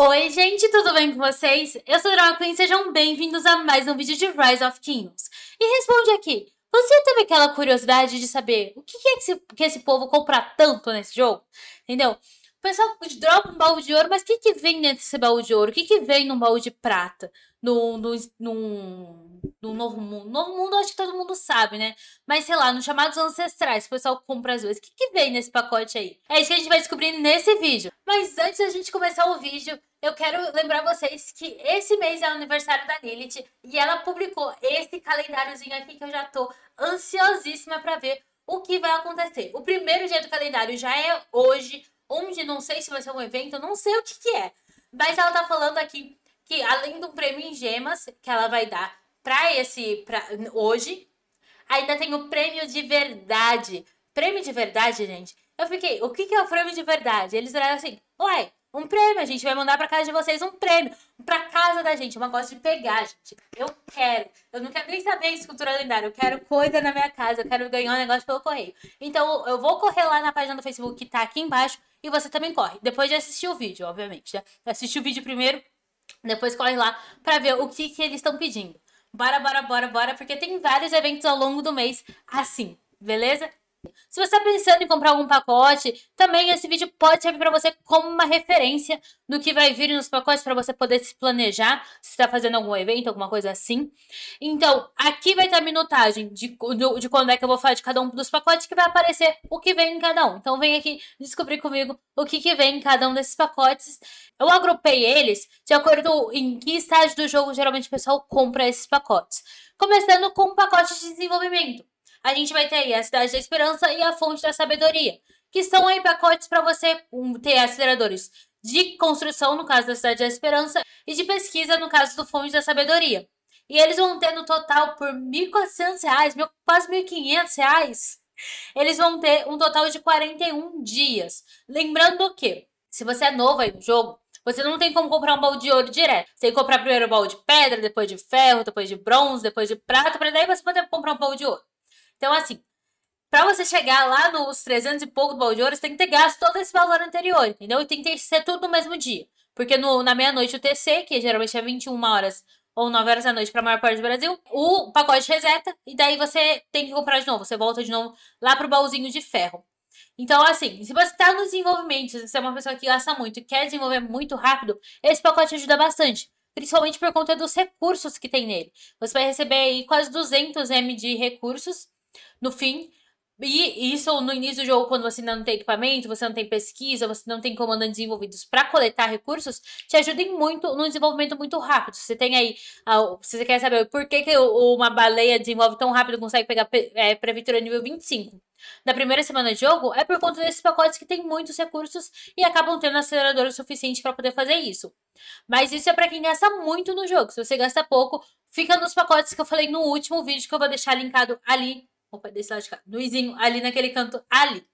Oi, gente, tudo bem com vocês? Eu sou a Queen, sejam bem-vindos a mais um vídeo de Rise of Kingdoms. E responde aqui, você teve aquela curiosidade de saber o que é que esse, que esse povo compra tanto nesse jogo? Entendeu? O pessoal dropa um baú de ouro, mas o que, que vem dentro desse baú de ouro? O que, que vem num baú de prata? No, no, no, no novo mundo. Novo mundo acho que todo mundo sabe, né? Mas sei lá, nos chamados ancestrais, o pessoal compra as vezes. O que, que vem nesse pacote aí? É isso que a gente vai descobrir nesse vídeo. Mas antes da gente começar o vídeo, eu quero lembrar vocês que esse mês é o aniversário da Lilith e ela publicou esse calendáriozinho aqui que eu já tô ansiosíssima para ver o que vai acontecer. O primeiro dia do calendário já é hoje onde, não sei se vai ser um evento, não sei o que, que é. Mas ela tá falando aqui que além do prêmio em gemas que ela vai dar para esse pra, hoje, ainda tem o prêmio de verdade. Prêmio de verdade, gente. Eu fiquei, o que que é o prêmio de verdade? Eles eram assim: "Uai, um prêmio, a gente vai mandar para casa de vocês um prêmio. para casa da gente. É uma gosto de pegar, gente. Eu quero. Eu não quero nem saber escultura lendária. Eu quero coisa na minha casa. Eu quero ganhar um negócio pelo correio. Então, eu vou correr lá na página do Facebook que tá aqui embaixo. E você também corre. Depois de assistir o vídeo, obviamente, né? Assiste o vídeo primeiro. Depois corre lá para ver o que, que eles estão pedindo. Bora, bora, bora, bora. Porque tem vários eventos ao longo do mês assim. Beleza? Se você está pensando em comprar algum pacote, também esse vídeo pode servir para você como uma referência do que vai vir nos pacotes para você poder se planejar, se está fazendo algum evento, alguma coisa assim. Então, aqui vai estar tá a minutagem de, do, de quando é que eu vou falar de cada um dos pacotes, que vai aparecer o que vem em cada um. Então, vem aqui descobrir comigo o que, que vem em cada um desses pacotes. Eu agrupei eles de acordo em que estágio do jogo geralmente o pessoal compra esses pacotes. Começando com o pacote de desenvolvimento a gente vai ter aí a Cidade da Esperança e a Fonte da Sabedoria, que são aí pacotes para você ter aceleradores de construção, no caso da Cidade da Esperança, e de pesquisa, no caso do Fonte da Sabedoria. E eles vão ter no total por R$ 1.400, quase R$ 1.500, eles vão ter um total de 41 dias. Lembrando que, se você é novo aí no jogo, você não tem como comprar um balde de ouro direto. Você tem que comprar primeiro o balde de pedra, depois de ferro, depois de bronze, depois de prata, para daí você poder comprar um balde de ouro. Então, assim, para você chegar lá nos 300 e pouco do balde de ouro, você tem que ter gasto todo esse valor anterior, entendeu? E tem que ser tudo no mesmo dia. Porque no, na meia-noite o TC, que geralmente é 21 horas ou 9 horas da noite para a maior parte do Brasil, o pacote reseta e daí você tem que comprar de novo. Você volta de novo lá pro baúzinho de ferro. Então, assim, se você está no desenvolvimento, se você é uma pessoa que gasta muito e quer desenvolver muito rápido, esse pacote ajuda bastante. Principalmente por conta dos recursos que tem nele. Você vai receber aí quase 200 M de recursos no fim. E isso no início do jogo, quando você ainda não tem equipamento, você não tem pesquisa, você não tem comandantes desenvolvidos para coletar recursos, te ajudem muito no desenvolvimento muito rápido. Você tem aí, ah, se você quer saber por que, que uma baleia desenvolve tão rápido, consegue pegar é, prefeitura nível 25 da primeira semana de jogo, é por conta desses pacotes que tem muitos recursos e acabam tendo acelerador o suficiente para poder fazer isso. Mas isso é para quem gasta muito no jogo. Se você gasta pouco, fica nos pacotes que eu falei no último vídeo que eu vou deixar linkado ali Opa, desse lado de cá. Luizinho, ali naquele canto, ali.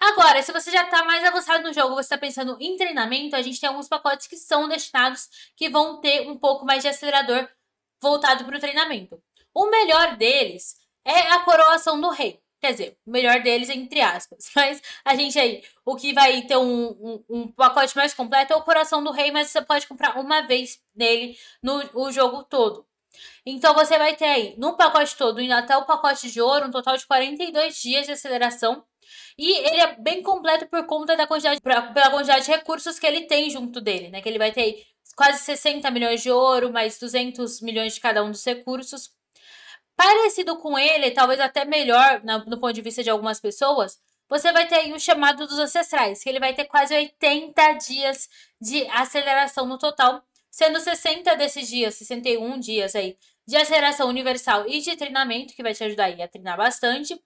Agora, se você já está mais avançado no jogo, você está pensando em treinamento, a gente tem alguns pacotes que são destinados que vão ter um pouco mais de acelerador voltado para o treinamento. O melhor deles é a coroação do rei. Quer dizer, o melhor deles, entre aspas. Mas a gente aí, o que vai ter um, um, um pacote mais completo é o coração do rei, mas você pode comprar uma vez nele no o jogo todo. Então você vai ter aí, no pacote todo, indo até o pacote de ouro, um total de 42 dias de aceleração. E ele é bem completo por conta da quantidade, pra, pela quantidade de recursos que ele tem junto dele, né? Que ele vai ter aí quase 60 milhões de ouro, mais 200 milhões de cada um dos recursos. Parecido com ele, talvez até melhor, no, no ponto de vista de algumas pessoas, você vai ter aí o chamado dos ancestrais, que ele vai ter quase 80 dias de aceleração no total sendo 60 desses dias, 61 dias aí, de aceleração universal e de treinamento, que vai te ajudar aí a treinar bastante,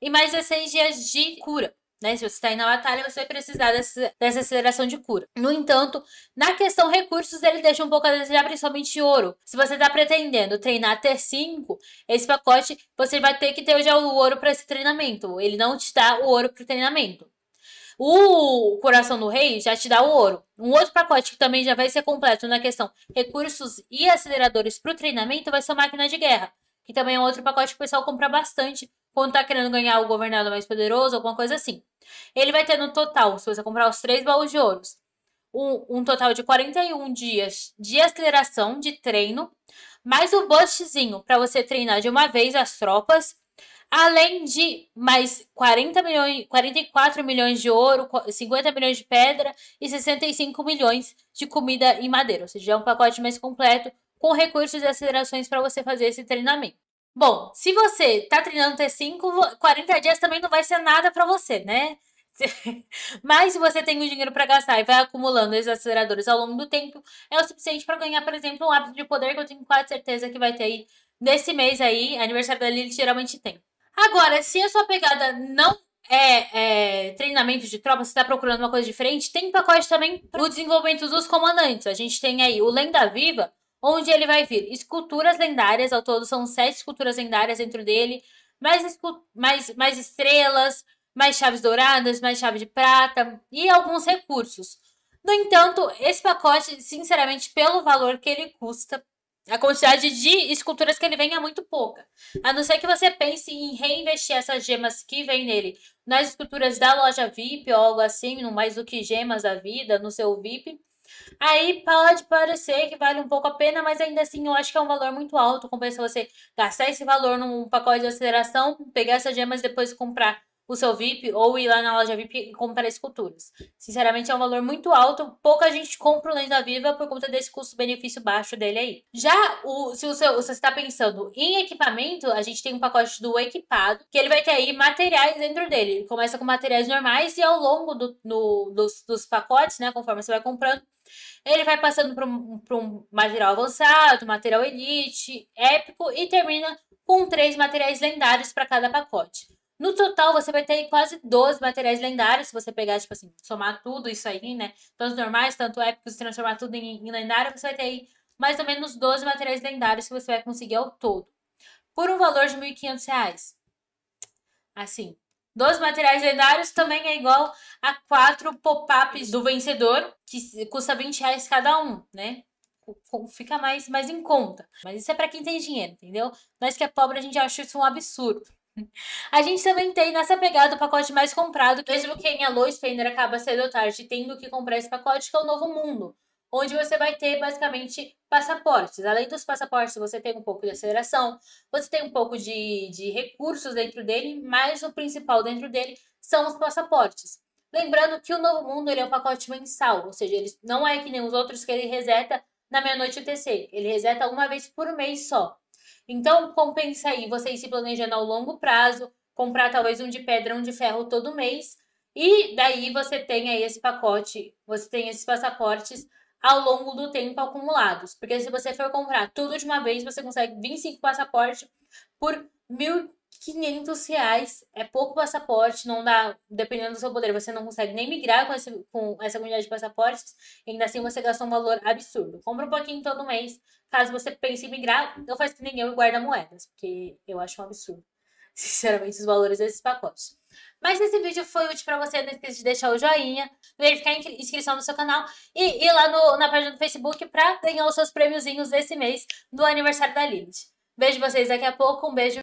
e mais 16 dias de cura. Né? Se você está aí na batalha, você vai precisar dessa, dessa aceleração de cura. No entanto, na questão recursos, ele deixa um pouco a desejar, principalmente ouro. Se você está pretendendo treinar até 5, esse pacote você vai ter que ter já o ouro para esse treinamento. Ele não te dá o ouro para o treinamento. O coração do rei já te dá o ouro. Um outro pacote que também já vai ser completo na questão recursos e aceleradores para o treinamento vai ser a máquina de guerra, que também é um outro pacote que o pessoal compra bastante quando tá querendo ganhar o governador mais poderoso, alguma coisa assim. Ele vai ter no total, se você comprar os três baús de ouro, um, um total de 41 dias de aceleração de treino, mais o boostzinho para você treinar de uma vez as tropas Além de mais 40 milhões, 44 milhões de ouro, 50 milhões de pedra e 65 milhões de comida e madeira. Ou seja, é um pacote mais completo com recursos e acelerações para você fazer esse treinamento. Bom, se você está treinando T5, 40 dias também não vai ser nada para você, né? Mas se você tem o dinheiro para gastar e vai acumulando esses aceleradores ao longo do tempo, é o suficiente para ganhar, por exemplo, um hábito de poder que eu tenho quase certeza que vai ter aí nesse mês aí, aniversário da Lilith geralmente tem. Agora, se a sua pegada não é, é, treinamento de tropa, você está procurando uma coisa diferente, tem pacote também para o desenvolvimento dos comandantes. A gente tem aí o Lenda Viva, onde ele vai vir esculturas lendárias, ao todo são sete esculturas lendárias dentro dele, mais, mais, mais estrelas, mais chaves douradas, mais chave de prata e alguns recursos. No entanto, esse pacote, sinceramente, pelo valor que ele custa, a quantidade de esculturas que ele vem é muito pouca. A não ser que você pense em reinvestir essas gemas que vem nele nas esculturas da loja VIP ou algo assim, no mais do que gemas da vida, no seu VIP. Aí pode parecer que vale um pouco a pena, mas ainda assim eu acho que é um valor muito alto. Compensa você gastar esse valor num pacote de aceleração, pegar essas gemas e depois comprar o seu VIP ou ir lá na loja VIP e comprar esculturas. Sinceramente, é um valor muito alto. Pouca gente compra o Lenda Viva por conta desse custo-benefício baixo dele aí. Já o, se o seu, você está pensando em equipamento, a gente tem um pacote do equipado, que ele vai ter aí materiais dentro dele. Ele começa com materiais normais e ao longo do, no, dos, dos pacotes, né, conforme você vai comprando, ele vai passando para um, um, material avançado, material elite, épico e termina com três materiais lendários para cada pacote. No total, você vai ter quase 12 materiais lendários, se você pegar, tipo assim, somar tudo isso aí, né? Tanto normais, tanto épicos, transformar tudo em, em lendário, você vai ter aí mais ou menos 12 materiais lendários que você vai conseguir ao todo. Por um valor de R$ 1.500. Assim, 12 materiais lendários também é igual a quatro pop-ups do vencedor, que custa 20 reais cada um, né? Fica mais, mais em conta. Mas isso é para quem tem dinheiro, entendeu? Nós que é pobre, a gente acha isso um absurdo. A gente também tem nessa pegada o pacote mais comprado, mesmo quem alô Spender acaba cedo ou tarde tendo que comprar esse pacote, que é o Novo Mundo, onde você vai ter basicamente passaportes. Além dos passaportes, você tem um pouco de aceleração, você tem um pouco de, de recursos dentro dele, mas o principal dentro dele são os passaportes. Lembrando que o Novo Mundo ele é um pacote mensal, ou seja, ele não é que nem os outros que ele reseta na meia-noite UTC. Ele reseta uma vez por mês só. Então, compensa aí você ir se planejando ao longo prazo, comprar talvez um de pedra, um de ferro todo mês, e daí você tem aí esse pacote, você tem esses passaportes ao longo do tempo acumulados. Porque se você for comprar tudo de uma vez, você consegue 25 passaportes por R$ 500 reais. É pouco passaporte, não dá, dependendo do seu poder, você não consegue nem migrar com, esse, com essa quantidade de passaportes. Ainda assim, você gasta um valor absurdo. Compra um pouquinho todo mês. Caso você pense em migrar, eu faço que nem eu guarda moedas, porque eu acho um absurdo sinceramente, os valores desses pacotes. Mas se esse vídeo foi útil para você, não esqueça de deixar o joinha, verificar a inscrição no seu canal e ir lá no, na página do Facebook para ganhar os seus prêmiozinhos desse mês do aniversário da Lilith. Vejo vocês daqui a pouco, um beijo.